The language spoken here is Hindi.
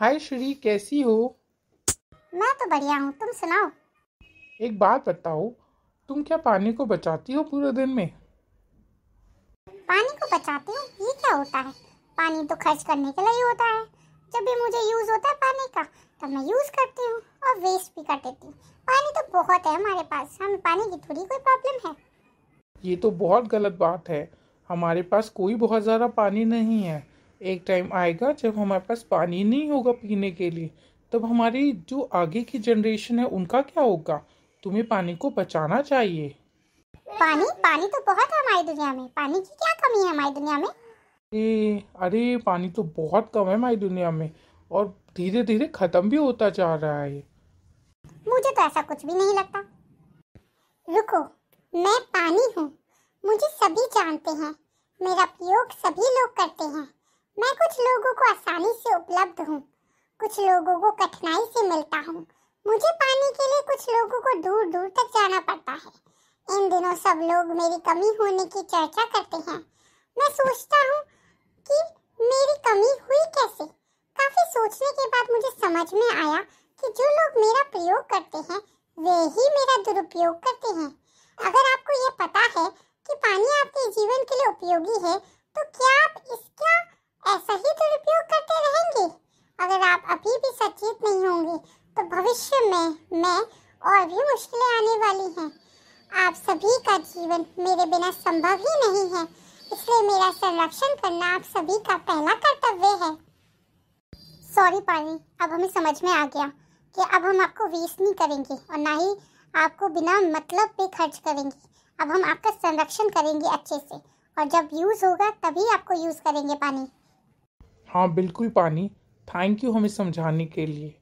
हाय श्री कैसी हो मैं तो बढ़िया हूँ तुम सुनाओ एक बात बताओ तुम क्या पानी को बचाती हो पूरे दिन में पानी को बचाती हूँ ये क्या होता है पानी तो खर्च करने के लिए होता है जब भी मुझे यूज़ होता है पानी का तब मैं यूज़ करती हूँ और वेस्ट भी कर देती हूँ पानी तो बहुत है हमारे पास हमें पानी की थोड़ी कोई प्रॉब्लम है ये तो बहुत गलत बात है हमारे पास कोई बहुत ज़्यादा पानी नहीं है एक टाइम आएगा जब हमारे पास पानी नहीं होगा पीने के लिए तब हमारी जो आगे की जनरेशन है उनका क्या होगा तुम्हें पानी को बचाना चाहिए पानी पानी तो बहुत है हमारी दुनिया में पानी की क्या कमी है हमारी दुनिया में ए, अरे पानी तो बहुत कम है हमारी दुनिया में और धीरे धीरे खत्म भी होता जा रहा है मुझे तो ऐसा कुछ भी नहीं लगता रुको मैं पानी हूँ मुझे सभी जानते हैं मेरा प्रयोग सभी लोग करते हैं मैं कुछ लोगों को आसानी से उपलब्ध हूँ कुछ लोगों को कठिनाई से मिलता हूँ मुझे पाने के लिए कुछ लोगों को दूर दूर तक जाना पड़ता है इन दिनों सब लोग मेरी कमी होने की चर्चा करते हैं मैं सोचता हूँ कि मेरी कमी हुई कैसे काफी सोचने के बाद मुझे समझ में आया कि जो लोग मेरा प्रयोग करते हैं वे ही मेरा दुरुपयोग करते हैं अगर आपको ये पता है कि पानी आपके जीवन के लिए उपयोगी है तो क्या आप इसका ऐसा ही दुरुपयोग करते रहेंगे अगर आप अभी भी सचेत नहीं होंगे तो भविष्य में मैं और भी मुश्किलें आने वाली हैं आप सभी का जीवन मेरे बिना संभव ही नहीं है इसलिए मेरा संरक्षण करना आप सभी का पहला कर्तव्य है सॉरी पानी अब हमें समझ में आ गया कि अब हम आपको वेस्ट नहीं करेंगे और ना ही आपको बिना मतलब पे खर्च करेंगे अब हम आपका संरक्षण करेंगे अच्छे से और जब यूज़ होगा तभी आपको यूज़ करेंगे पानी हाँ बिल्कुल पानी थैंक यू हमें समझाने के लिए